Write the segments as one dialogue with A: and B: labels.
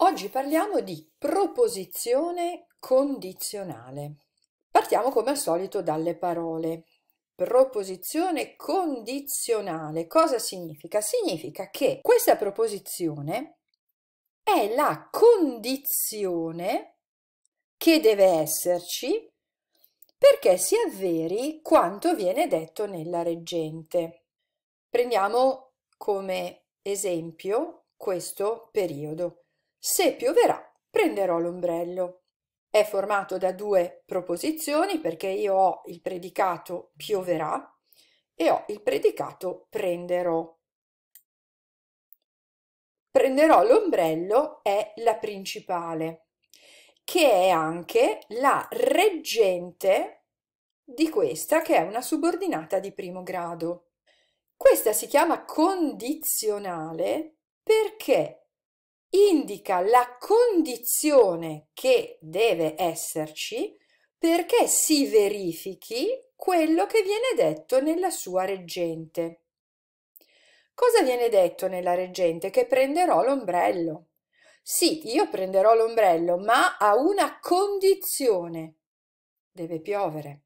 A: Oggi parliamo di proposizione condizionale. Partiamo come al solito dalle parole. Proposizione condizionale. Cosa significa? Significa che questa proposizione è la condizione che deve esserci perché si avveri quanto viene detto nella reggente. Prendiamo come esempio questo periodo se pioverà, prenderò l'ombrello. È formato da due proposizioni perché io ho il predicato pioverà e ho il predicato prenderò. Prenderò l'ombrello è la principale, che è anche la reggente di questa che è una subordinata di primo grado. Questa si chiama condizionale perché indica la condizione che deve esserci perché si verifichi quello che viene detto nella sua reggente. Cosa viene detto nella reggente? Che prenderò l'ombrello. Sì, io prenderò l'ombrello, ma a una condizione. Deve piovere.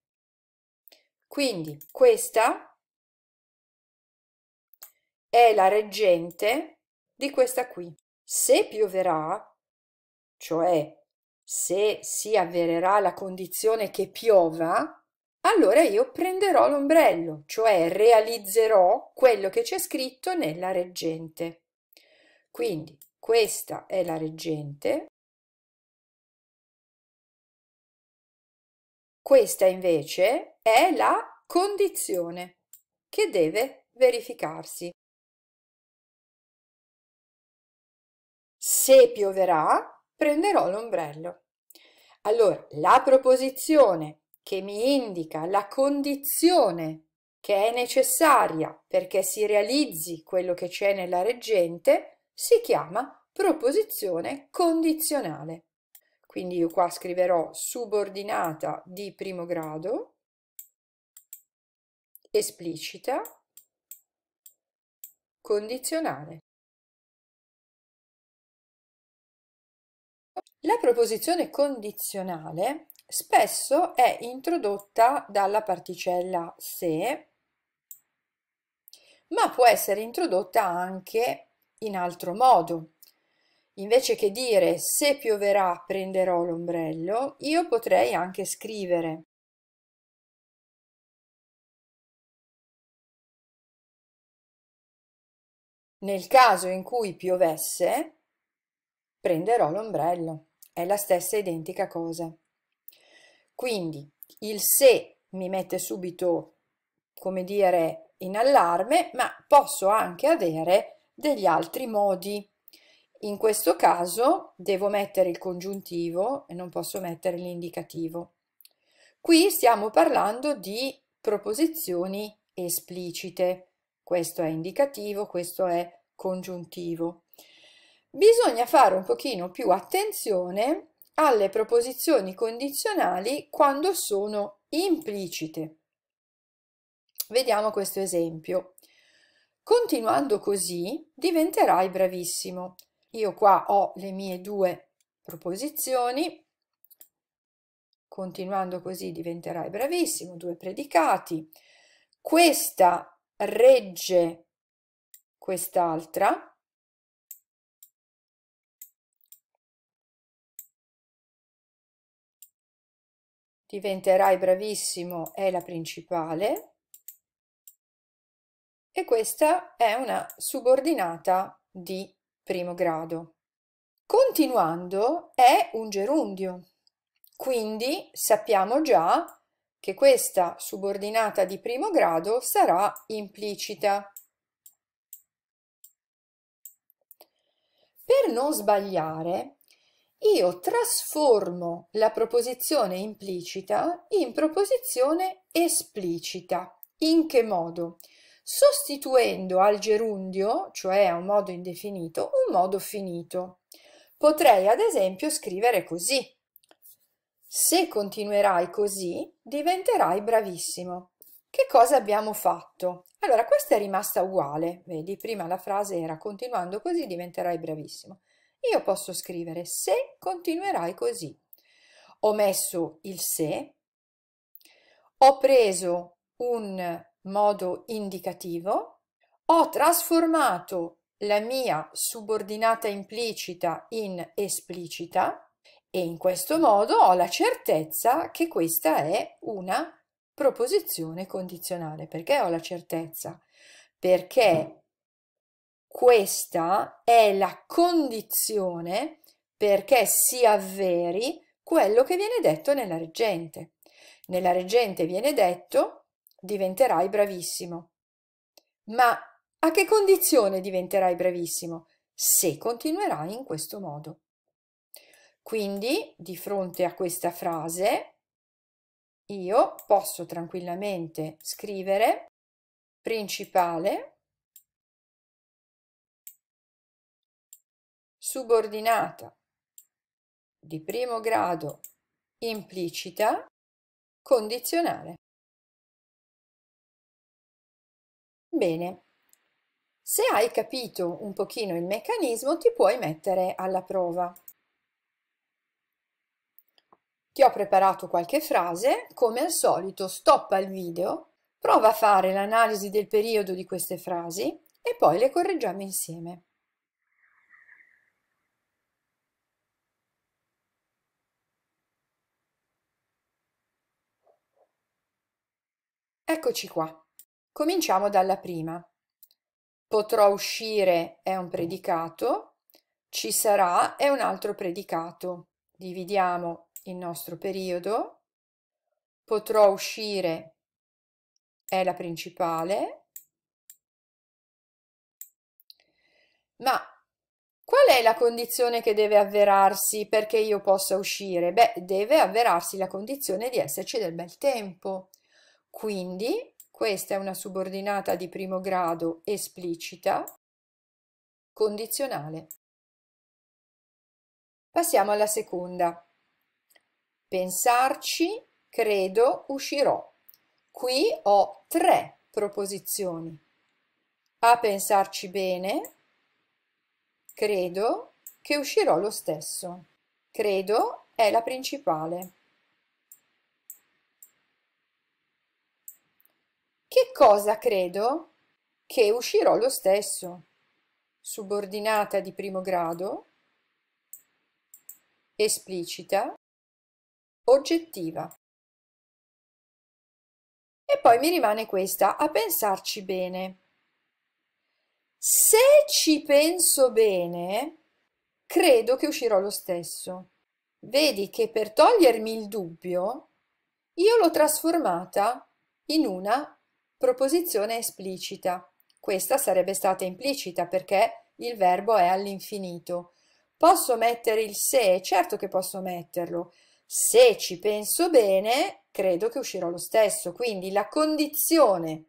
A: Quindi questa
B: è la reggente di questa
A: qui. Se pioverà, cioè se si avvererà la condizione che piova, allora io prenderò l'ombrello, cioè realizzerò quello che c'è scritto nella reggente. Quindi questa è la reggente,
B: questa invece è la condizione che deve verificarsi.
A: se pioverà, prenderò l'ombrello. Allora, la proposizione che mi indica la condizione che è necessaria perché si realizzi quello che c'è nella reggente si chiama proposizione condizionale. Quindi io qua scriverò subordinata di primo grado,
B: esplicita, condizionale.
A: La proposizione condizionale spesso è introdotta dalla particella se, ma può essere introdotta anche in altro modo. Invece che dire se pioverà prenderò l'ombrello,
B: io potrei anche scrivere Nel caso in cui
A: piovesse, prenderò l'ombrello è la stessa identica cosa. Quindi il se mi mette subito, come dire, in allarme, ma posso anche avere degli altri modi. In questo caso devo mettere il congiuntivo e non posso mettere l'indicativo. Qui stiamo parlando di proposizioni esplicite. Questo è indicativo, questo è congiuntivo bisogna fare un pochino più attenzione alle proposizioni condizionali quando sono implicite. Vediamo questo esempio. Continuando così diventerai bravissimo. Io qua ho le mie due proposizioni. Continuando così diventerai bravissimo, due predicati. Questa regge quest'altra diventerai bravissimo è la principale e questa è una subordinata di primo grado. Continuando è un gerundio, quindi sappiamo già che questa subordinata di primo grado sarà implicita. Per non sbagliare, io trasformo la proposizione implicita in proposizione esplicita. In che modo? Sostituendo al gerundio, cioè a un modo indefinito, un modo finito. Potrei ad esempio scrivere così. Se continuerai così, diventerai bravissimo. Che cosa abbiamo fatto? Allora, questa è rimasta uguale, vedi, prima la frase era continuando così diventerai bravissimo io posso scrivere se continuerai così. Ho messo il se, ho preso un modo indicativo, ho trasformato la mia subordinata implicita in esplicita e in questo modo ho la certezza che questa è una proposizione condizionale. Perché ho la certezza? Perché questa è la condizione perché si avveri quello che viene detto nella reggente. Nella reggente viene detto diventerai bravissimo. Ma a che condizione diventerai bravissimo? Se continuerai in questo modo. Quindi, di fronte a questa frase, io posso tranquillamente scrivere
B: principale subordinata di primo grado implicita condizionale.
A: Bene, se hai capito un pochino il meccanismo ti puoi mettere alla prova. Ti ho preparato qualche frase, come al solito stoppa il video, prova a fare l'analisi del periodo di queste frasi e poi le correggiamo insieme. Eccoci qua. Cominciamo dalla prima. Potrò uscire è un predicato, ci sarà è un altro predicato. Dividiamo il nostro periodo. Potrò uscire è la
B: principale.
A: Ma qual è la condizione che deve avverarsi perché io possa uscire? Beh, deve avverarsi la condizione di esserci del bel tempo. Quindi questa è una subordinata di primo grado esplicita condizionale.
B: Passiamo alla seconda.
A: Pensarci, credo, uscirò. Qui ho tre proposizioni. A pensarci bene, credo che uscirò lo stesso. Credo è la principale. cosa credo che uscirò lo stesso, subordinata di primo grado, esplicita, oggettiva. E poi mi rimane questa, a pensarci bene. Se ci penso bene, credo che uscirò lo stesso. Vedi che per togliermi il dubbio, io l'ho trasformata in una Proposizione esplicita. Questa sarebbe stata implicita perché il verbo è all'infinito. Posso mettere il se? Certo che posso metterlo. Se ci penso bene, credo che uscirò lo stesso. Quindi la condizione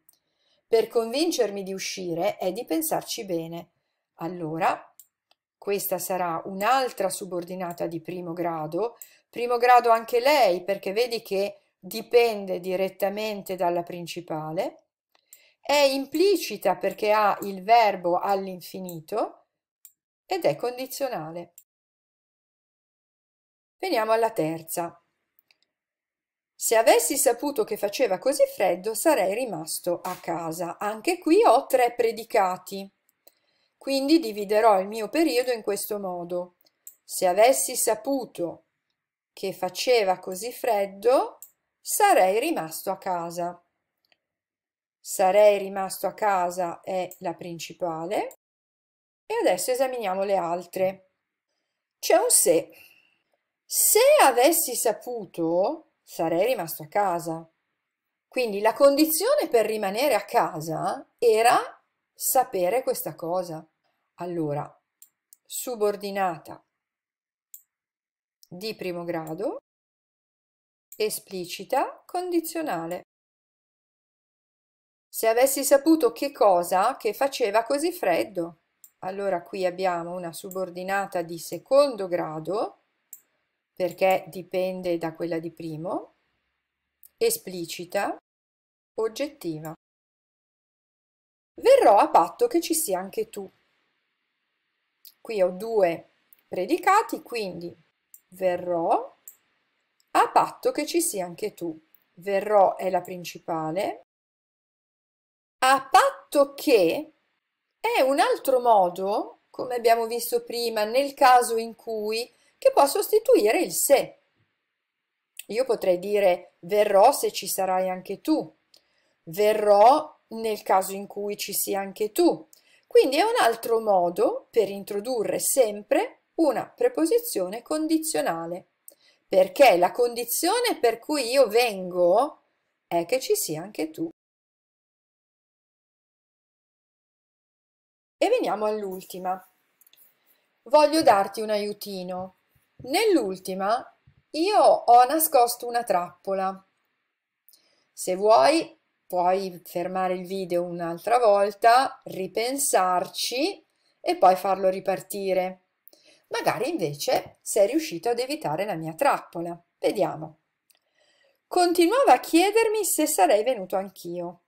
A: per convincermi di uscire è di pensarci bene. Allora, questa sarà un'altra subordinata di primo grado, primo grado anche lei perché vedi che dipende direttamente dalla principale è implicita perché ha il verbo all'infinito ed è condizionale. Veniamo alla terza. Se avessi saputo che faceva così freddo sarei rimasto a casa. Anche qui ho tre predicati. Quindi dividerò il mio periodo in questo modo. Se avessi saputo che faceva così freddo sarei rimasto a casa sarei rimasto a casa è la principale e adesso esaminiamo le altre. C'è un se. Se avessi saputo sarei rimasto a casa. Quindi la condizione per rimanere a casa era sapere questa cosa. Allora, subordinata di primo grado, esplicita, condizionale. Se avessi saputo che cosa che faceva così freddo. Allora qui abbiamo una subordinata di secondo grado, perché dipende da quella di primo, esplicita, oggettiva. Verrò a patto che ci sia anche tu. Qui ho due predicati, quindi verrò a patto che ci sia anche tu. Verrò è la principale, a patto che è un altro modo, come abbiamo visto prima, nel caso in cui, che può sostituire il se. Io potrei dire verrò se ci sarai anche tu, verrò nel caso in cui ci sia anche tu. Quindi è un altro modo per introdurre sempre una preposizione condizionale, perché la condizione per cui io vengo è che ci sia anche tu.
B: E veniamo all'ultima.
A: Voglio darti un aiutino. Nell'ultima io ho nascosto una trappola. Se vuoi puoi fermare il video un'altra volta, ripensarci e poi farlo ripartire. Magari invece sei riuscito ad evitare la mia trappola. Vediamo. Continuava a chiedermi se sarei venuto anch'io.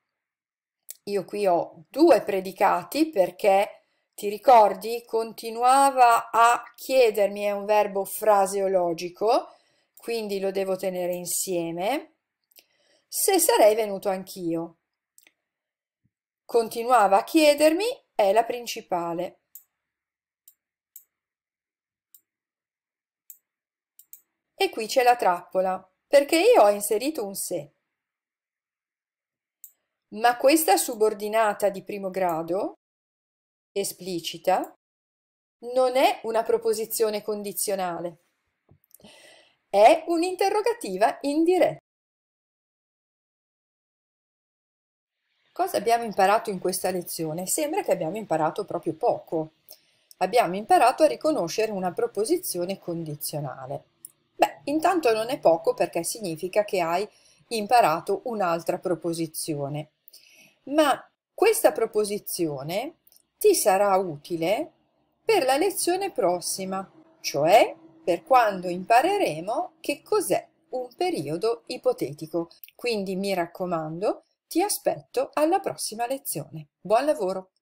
A: Io qui ho due predicati perché, ti ricordi, continuava a chiedermi, è un verbo fraseologico, quindi lo devo tenere insieme, se sarei venuto anch'io. Continuava a chiedermi, è la principale. E qui c'è la trappola, perché io ho inserito un se ma questa subordinata di primo grado, esplicita, non è una proposizione condizionale, è un'interrogativa
B: indiretta. Cosa abbiamo
A: imparato in questa lezione? Sembra che abbiamo imparato proprio poco. Abbiamo imparato a riconoscere una proposizione condizionale. Beh, intanto non è poco perché significa che hai imparato un'altra proposizione ma questa proposizione ti sarà utile per la lezione prossima, cioè per quando impareremo che cos'è un periodo ipotetico. Quindi mi raccomando, ti aspetto alla prossima lezione. Buon lavoro!